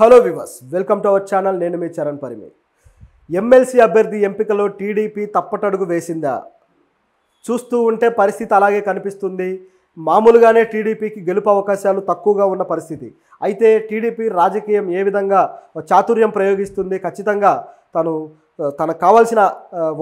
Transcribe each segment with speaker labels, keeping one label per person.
Speaker 1: hello viewers welcome to our channel నేను మీ Charan Parimi MLC అభ్యర్థి ఎంపికలో టీడీపీ తప్పటడుగు వేసిందా చూస్తూ ఉంటే పరిస్థితి అలాగే కనిపిస్తుంది మామూలుగానే టీడీపీకి గెలుపు అవకాశాలు తక్కువగా ఉన్న పరిస్థితి అయితే టీడీపీ రాజకీయం ఏ విధంగా చాతుర్యం ప్రయోగిస్తుంది ఖచ్చితంగా తను తనకు కావాల్సిన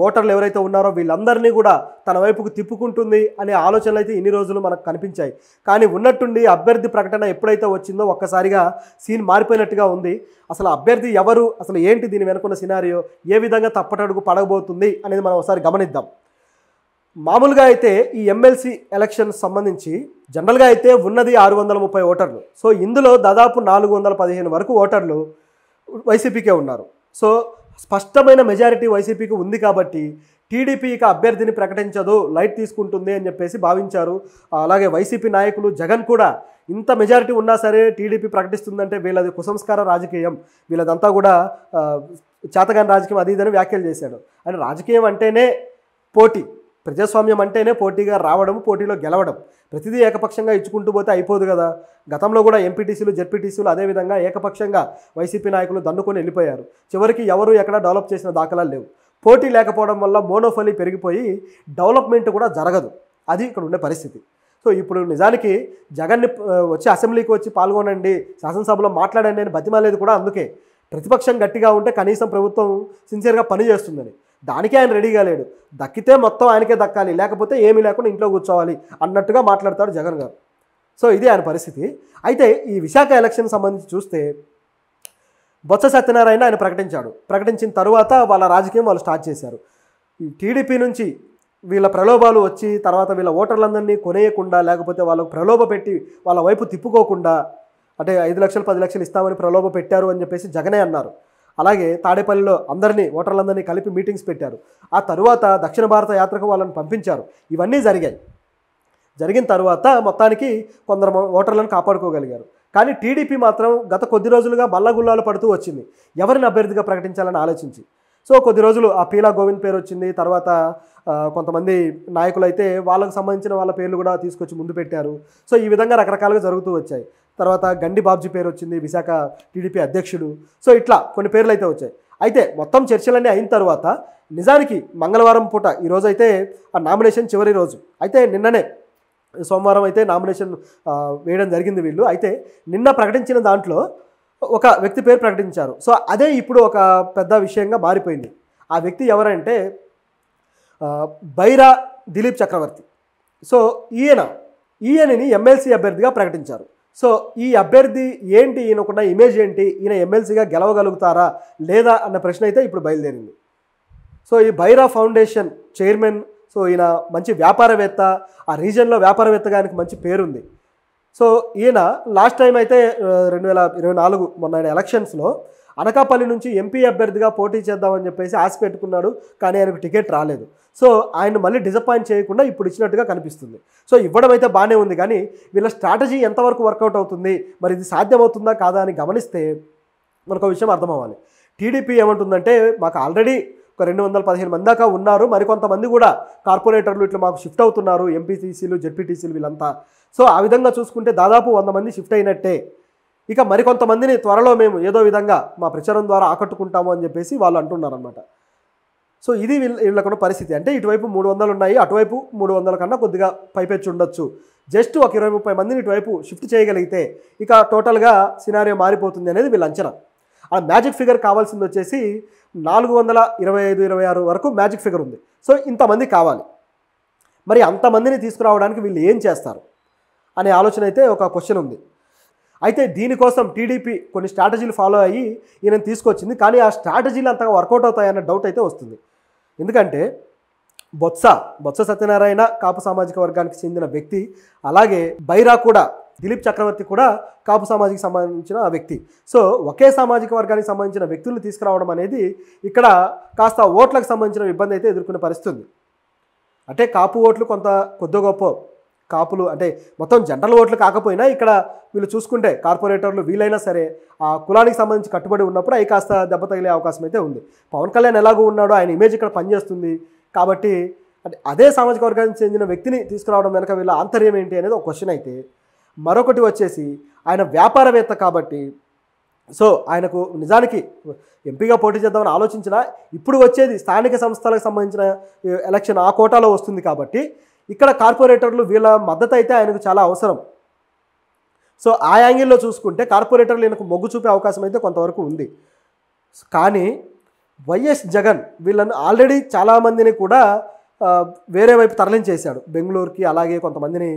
Speaker 1: ఓటర్లు ఎవరైతే ఉన్నారో వీళ్ళందరినీ కూడా తన వైపుకు తిప్పుకుంటుంది అనే ఆలోచనలు అయితే ఇన్ని రోజులు మనకు కనిపించాయి కానీ ఉన్నట్టుండి అభ్యర్థి ప్రకటన ఎప్పుడైతే వచ్చిందో ఒక్కసారిగా సీన్ మారిపోయినట్టుగా ఉంది అసలు అభ్యర్థి ఎవరు అసలు ఏంటి దీని వెనుకున్న సినారియో ఏ విధంగా తప్పటడుగు పడగబోతుంది అనేది మనం ఒకసారి గమనిద్దాం మామూలుగా అయితే ఈ ఎమ్మెల్సీ ఎలక్షన్ సంబంధించి జనరల్గా అయితే ఉన్నది ఆరు వందల ముప్పై ఓటర్లు సో ఇందులో దాదాపు నాలుగు వందల పదిహేను వరకు ఓటర్లు వైసీపీకే ఉన్నారు సో స్పష్టమైన మెజారిటీ వైసీపీకి ఉంది కాబట్టి టీడీపీ ఇక అభ్యర్థిని ప్రకటించదు లైట్ తీసుకుంటుంది అని చెప్పేసి భావించారు అలాగే వైసీపీ నాయకులు జగన్ కూడా ఇంత మెజారిటీ ఉన్నా సరే టీడీపీ ప్రకటిస్తుందంటే వీళ్ళది కుసంస్కార రాజకీయం వీళ్ళదంతా కూడా చేతగాని రాజకీయం అది ఇదని వ్యాఖ్యలు చేశాడు అని రాజకీయం అంటేనే పోటీ ప్రజాస్వామ్యం అంటేనే పోటీగా రావడం పోటీలో గెలవడం ప్రతిదీ ఏకపక్షంగా ఇచ్చుకుంటూ పోతే అయిపోదు కదా గతంలో కూడా ఎంపీటీసీలు జెడ్పీటీసీలు అదేవిధంగా ఏకపక్షంగా వైసీపీ నాయకులు దండుకొని వెళ్ళిపోయారు చివరికి ఎవరు ఎక్కడ డెవలప్ చేసిన దాఖలాలు లేవు పోటీ లేకపోవడం వల్ల మోనోఫలి పెరిగిపోయి డెవలప్మెంట్ కూడా జరగదు అది ఇక్కడ ఉండే పరిస్థితి సో ఇప్పుడు నిజానికి జగన్ని వచ్చి అసెంబ్లీకి వచ్చి పాల్గొనండి శాసనసభలో మాట్లాడండి అని బతిమాలేదు కూడా అందుకే ప్రతిపక్షం గట్టిగా ఉంటే కనీసం ప్రభుత్వం సిన్సియర్గా పనిచేస్తుందని దానికే ఆయన రెడీ కాలేడు దక్కితే మొత్తం ఆయనకే దక్కాలి లేకపోతే ఏమీ లేకుండా ఇంట్లో కూర్చోవాలి అన్నట్టుగా మాట్లాడతాడు జగన్ గారు సో ఇది ఆయన పరిస్థితి అయితే ఈ విశాఖ ఎలక్షన్ సంబంధించి చూస్తే బొత్స సత్యనారాయణ ఆయన ప్రకటించాడు ప్రకటించిన తరువాత వాళ్ళ రాజకీయం వాళ్ళు స్టార్ట్ చేశారు ఈ టీడీపీ నుంచి వీళ్ళ ప్రలోభాలు వచ్చి తర్వాత వీళ్ళ ఓటర్లందరినీ కొనేయకుండా లేకపోతే వాళ్ళకు ప్రలోభ పెట్టి వాళ్ళ వైపు తిప్పుకోకుండా అంటే ఐదు లక్షలు పది లక్షలు ఇస్తామని ప్రలోభ పెట్టారు అని చెప్పేసి జగనే అన్నారు అలాగే తాడేపల్లిలో అందరినీ ఓటర్లందరినీ కలిపి మీటింగ్స్ పెట్టారు ఆ తరువాత దక్షిణ భారత యాత్రకు వాళ్ళని పంపించారు ఇవన్నీ జరిగాయి జరిగిన తర్వాత మొత్తానికి కొందరు ఓటర్లను కాపాడుకోగలిగారు కానీ టీడీపీ మాత్రం గత కొద్ది రోజులుగా బల్లగుల్లాలు పడుతూ వచ్చింది ఎవరిని అభ్యర్థిగా ప్రకటించాలని ఆలోచించి సో కొద్ది రోజులు ఆ పీలా గోవింద్ పేరు వచ్చింది తర్వాత కొంతమంది నాయకులు అయితే వాళ్ళకు సంబంధించిన వాళ్ళ పేర్లు కూడా తీసుకొచ్చి ముందు పెట్టారు సో ఈ విధంగా రకరకాలుగా జరుగుతూ వచ్చాయి తర్వాత గండి బాబ్జీ పేరు వచ్చింది విశాఖ టీడీపీ అధ్యక్షుడు సో ఇట్లా కొన్ని పేర్లు అయితే వచ్చాయి అయితే మొత్తం చర్చలన్నీ అయిన తర్వాత నిజానికి మంగళవారం పూట ఈరోజు అయితే ఆ నామినేషన్ చివరి రోజు అయితే నిన్ననే సోమవారం అయితే నామినేషన్ వేయడం జరిగింది వీళ్ళు అయితే నిన్న ప్రకటించిన దాంట్లో ఒక వ్యక్తి పేరు ప్రకటించారు సో అదే ఇప్పుడు ఒక పెద్ద విషయంగా మారిపోయింది ఆ వ్యక్తి ఎవరంటే బైరా దిలీప్ చక్రవర్తి సో ఈయన ఈయనని ఎమ్మెల్సీ అభ్యర్థిగా ప్రకటించారు సో ఈ అభ్యర్థి ఏంటి ఈయనకున్న ఇమేజ్ ఏంటి ఈయన ఎమ్మెల్సీగా గెలవగలుగుతారా లేదా అన్న ప్రశ్న అయితే ఇప్పుడు బయలుదేరింది సో ఈ బైరా ఫౌండేషన్ చైర్మన్ సో ఈయన మంచి వ్యాపారవేత్త ఆ రీజన్లో వ్యాపారవేత్తగా ఆయనకు మంచి పేరుంది సో ఈయన లాస్ట్ టైం అయితే రెండు వేల ఇరవై నాలుగు మొన్న ఎలక్షన్స్లో అనకాపల్లి నుంచి ఎంపీ అభ్యర్థిగా పోటీ చేద్దామని చెప్పేసి ఆశ పెట్టుకున్నాడు కానీ ఆయనకు టికెట్ రాలేదు సో ఆయన మళ్ళీ డిసప్పాయింట్ చేయకుండా ఇప్పుడు ఇచ్చినట్టుగా కనిపిస్తుంది సో ఇవ్వడం అయితే బాగానే ఉంది కానీ వీళ్ళ స్ట్రాటజీ ఎంతవరకు వర్కౌట్ అవుతుంది మరి ఇది సాధ్యమవుతుందా కాదా అని గమనిస్తే మనకు విషయం అర్థమవ్వాలి టీడీపీ ఏమంటుందంటే మాకు ఆల్రెడీ ఒక రెండు వందల పదిహేను మంది దాకా ఉన్నారు మరికొంతమంది కూడా కార్పొరేటర్లు ఇట్లా మాకు షిఫ్ట్ అవుతున్నారు ఎంపీటీసీలు జెడ్పీటీసీలు వీళ్ళంతా సో ఆ విధంగా చూసుకుంటే దాదాపు వంద మంది షిఫ్ట్ అయినట్టే ఇక మరికొంతమందిని త్వరలో మేము ఏదో విధంగా మా ప్రచారం ద్వారా ఆకట్టుకుంటాము అని చెప్పేసి వాళ్ళు అంటున్నారనమాట సో ఇది వీళ్ళ వీళ్ళకున్న పరిస్థితి అంటే ఇటువైపు మూడు వందలు ఉన్నాయి అటువైపు మూడు వందల కన్నా కొద్దిగా పైపెచ్చి ఉండొచ్చు జస్ట్ ఒక ఇరవై ముప్పై మందిని ఇటువైపు షిఫ్ట్ చేయగలిగితే ఇక టోటల్గా సినారియో మారిపోతుంది అనేది వీళ్ళ అంచనా ఆ మ్యాజిక్ ఫిగర్ కావాల్సింది వచ్చేసి నాలుగు వందల ఇరవై ఐదు ఇరవై ఆరు వరకు మ్యాజిక్ ఫిగర్ ఉంది సో ఇంతమంది కావాలి మరి అంతమందిని తీసుకురావడానికి వీళ్ళు ఏం చేస్తారు అనే ఆలోచన అయితే ఒక క్వశ్చన్ ఉంది అయితే దీనికోసం టీడీపీ కొన్ని స్ట్రాటజీలు ఫాలో అయ్యి ఈయన తీసుకొచ్చింది కానీ ఆ స్ట్రాటజీలు అంతగా వర్కౌట్ అవుతాయన్న డౌట్ అయితే వస్తుంది ఎందుకంటే బొత్స బొత్స సత్యనారాయణ కాపు సామాజిక వర్గానికి చెందిన వ్యక్తి అలాగే బైరా కూడా దిలీప్ చక్రవర్తి కూడా కాపు సామాజిక సంబంధించిన వ్యక్తి సో ఒకే సామాజిక వర్గానికి సంబంధించిన వ్యక్తులను తీసుకురావడం అనేది ఇక్కడ కాస్త ఓట్లకు సంబంధించిన ఇబ్బంది అయితే ఎదుర్కొనే పరిస్థితుంది అంటే కాపు ఓట్లు కొంత కొద్ది గొప్ప కాపులు అంటే మొత్తం జనరల్ ఓట్లు కాకపోయినా ఇక్కడ వీళ్ళు చూసుకుంటే కార్పొరేటర్లు వీలైనా సరే ఆ కులానికి సంబంధించి కట్టుబడి ఉన్నప్పుడు అవి కాస్త దెబ్బ తగిలే అవకాశం అయితే ఉంది పవన్ కళ్యాణ్ ఎలాగో ఉన్నాడో ఆయన ఇమేజ్ ఇక్కడ పనిచేస్తుంది కాబట్టి అంటే అదే సామాజిక వర్గానికి చెందిన వ్యక్తిని తీసుకురావడం వెనక వీళ్ళ ఆంతర్యం ఏంటి అనేది ఒక క్వశ్చన్ అయితే మరొకటి వచ్చేసి ఆయన వ్యాపారవేత్త కాబట్టి సో ఆయనకు నిజానికి ఎంపీగా పోటీ చేద్దామని ఆలోచించినా ఇప్పుడు వచ్చేది స్థానిక సంస్థలకు సంబంధించిన ఎలక్షన్ ఆ కోటాలో వస్తుంది కాబట్టి ఇక్కడ కార్పొరేటర్లు వీళ్ళ మద్దతు అయితే ఆయనకు చాలా అవసరం సో ఆ యాంగిల్లో చూసుకుంటే కార్పొరేటర్లు ఈయనకు మొగ్గు చూపే అవకాశం అయితే కొంతవరకు ఉంది కానీ వైఎస్ జగన్ వీళ్ళను ఆల్రెడీ చాలామందిని కూడా వేరే వైపు తరలించేశాడు బెంగళూరుకి అలాగే కొంతమందిని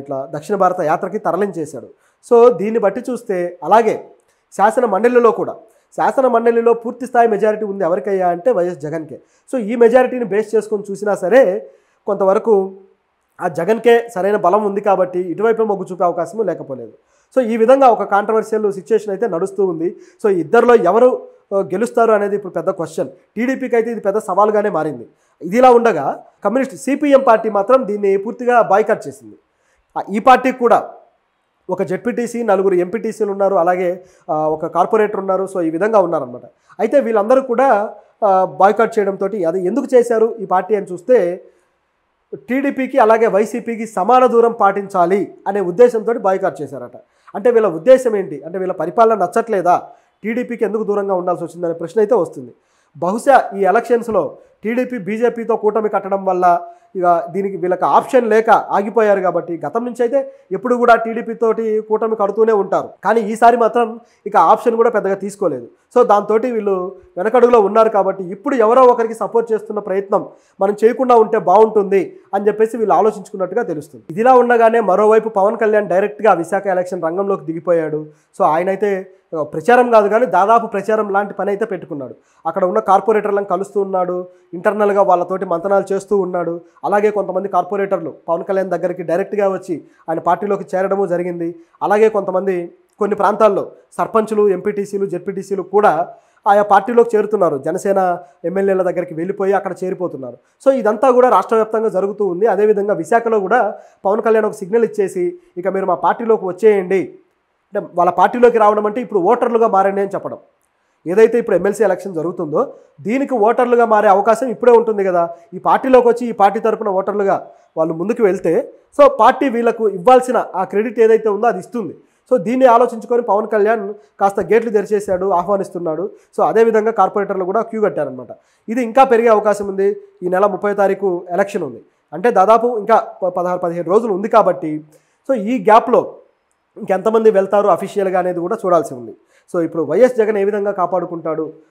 Speaker 1: ఇట్లా దక్షిణ భారత యాత్రకి తరలించేశాడు సో దీన్ని బట్టి చూస్తే అలాగే శాసన మండలిలో కూడా శాసన మండలిలో పూర్తి స్థాయి మెజారిటీ ఉంది ఎవరికయ్యా అంటే వైఎస్ జగన్కే సో ఈ మెజారిటీని బేస్ చేసుకొని చూసినా సరే కొంతవరకు ఆ జగన్కే సరైన బలం ఉంది కాబట్టి ఇటువైపే మొగ్గు చూపే అవకాశం లేకపోలేదు సో ఈ విధంగా ఒక కాంట్రవర్షియల్ సిచ్యువేషన్ అయితే నడుస్తూ ఉంది సో ఇద్దరిలో ఎవరు గెలుస్తారు అనేది ఇప్పుడు పెద్ద క్వశ్చన్ టీడీపీకి అయితే ఇది పెద్ద సవాల్గానే మారింది ఇదిలా ఉండగా కమ్యూనిస్ట్ సిపిఎం పార్టీ మాత్రం దీన్ని పూర్తిగా బాయ్కట్ చేసింది ఈ పార్టీ కూడా ఒక జెడ్పీటీసీ నలుగురు ఎంపీటీసీలు ఉన్నారు అలాగే ఒక కార్పొరేటర్ ఉన్నారు సో ఈ విధంగా ఉన్నారనమాట అయితే వీళ్ళందరూ కూడా బాయ్కాట్ చేయడంతో అది ఎందుకు చేశారు ఈ పార్టీ అని చూస్తే టీడీపీకి అలాగే వైసీపీకి సమాన దూరం పాటించాలి అనే ఉద్దేశంతో బాయ్కాట్ చేశారట అంటే వీళ్ళ ఉద్దేశం ఏంటి అంటే వీళ్ళ పరిపాలన నచ్చట్లేదా టీడీపీకి ఎందుకు దూరంగా ఉండాల్సి వచ్చిందనే ప్రశ్న అయితే వస్తుంది బహుశా ఈ ఎలక్షన్స్లో టీడీపీ బీజేపీతో కూటమి కట్టడం వల్ల ఇక దీనికి వీళ్ళకి ఆప్షన్ లేక ఆగిపోయారు కాబట్టి గతం నుంచి అయితే ఎప్పుడు కూడా టీడీపీతోటి కూటమి కడుతూనే ఉంటారు కానీ ఈసారి మాత్రం ఇక ఆప్షన్ కూడా పెద్దగా తీసుకోలేదు సో దాంతో వీళ్ళు వెనకడుగులో ఉన్నారు కాబట్టి ఇప్పుడు ఎవరో ఒకరికి సపోర్ట్ చేస్తున్న ప్రయత్నం మనం చేయకుండా ఉంటే బాగుంటుంది అని చెప్పేసి వీళ్ళు ఆలోచించుకున్నట్టుగా తెలుస్తుంది ఇదిలా ఉండగానే మరోవైపు పవన్ కళ్యాణ్ డైరెక్ట్గా విశాఖ ఎలక్షన్ రంగంలోకి దిగిపోయాడు సో ఆయన అయితే ప్రచారం కాదు కానీ దాదాపు ప్రచారం లాంటి పని అయితే పెట్టుకున్నాడు అక్కడ ఉన్న కార్పొరేటర్లను కలుస్తూ ఉన్నాడు ఇంటర్నల్గా వాళ్ళతోటి మంతనాలు చేస్తూ ఉన్నాడు అలాగే కొంతమంది కార్పొరేటర్లు పవన్ కళ్యాణ్ దగ్గరికి డైరెక్ట్గా వచ్చి ఆయన పార్టీలోకి చేరడము జరిగింది అలాగే కొంతమంది కొన్ని ప్రాంతాల్లో సర్పంచులు ఎంపీటీసీలు జెడ్పీటీసీలు కూడా ఆయా పార్టీలోకి చేరుతున్నారు జనసేన ఎమ్మెల్యేల దగ్గరికి వెళ్ళిపోయి అక్కడ చేరిపోతున్నారు సో ఇదంతా కూడా రాష్ట్ర వ్యాప్తంగా జరుగుతూ ఉంది అదేవిధంగా విశాఖలో కూడా పవన్ కళ్యాణ్ ఒక సిగ్నల్ ఇచ్చేసి ఇక మీరు మా పార్టీలోకి వచ్చేయండి అంటే వాళ్ళ పార్టీలోకి రావడం అంటే ఇప్పుడు ఓటర్లుగా మారండి అని చెప్పడం ఏదైతే ఇప్పుడు ఎమ్మెల్సీ ఎలక్షన్ జరుగుతుందో దీనికి ఓటర్లుగా మారే అవకాశం ఇప్పుడే ఉంటుంది కదా ఈ పార్టీలోకి వచ్చి ఈ పార్టీ తరఫున ఓటర్లుగా వాళ్ళు ముందుకు వెళ్తే సో పార్టీ వీళ్ళకు ఇవ్వాల్సిన ఆ క్రెడిట్ ఏదైతే ఉందో అది ఇస్తుంది సో దీన్ని ఆలోచించుకొని పవన్ కళ్యాణ్ కాస్త గేట్లు తెరిచేశాడు ఆహ్వానిస్తున్నాడు సో అదేవిధంగా కార్పొరేటర్లు కూడా క్యూ కట్టారనమాట ఇది ఇంకా పెరిగే అవకాశం ఉంది ఈ నెల ముప్పై తారీఖు ఎలక్షన్ ఉంది అంటే దాదాపు ఇంకా పదహారు పదిహేను రోజులు ఉంది కాబట్టి సో ఈ గ్యాప్లో ఇంకెంతమంది వెళ్తారు అఫీషియల్గా అనేది కూడా చూడాల్సి ఉంది సో ఇప్పుడు వైఎస్ జగన్ ఏ విధంగా కాపాడుకుంటాడు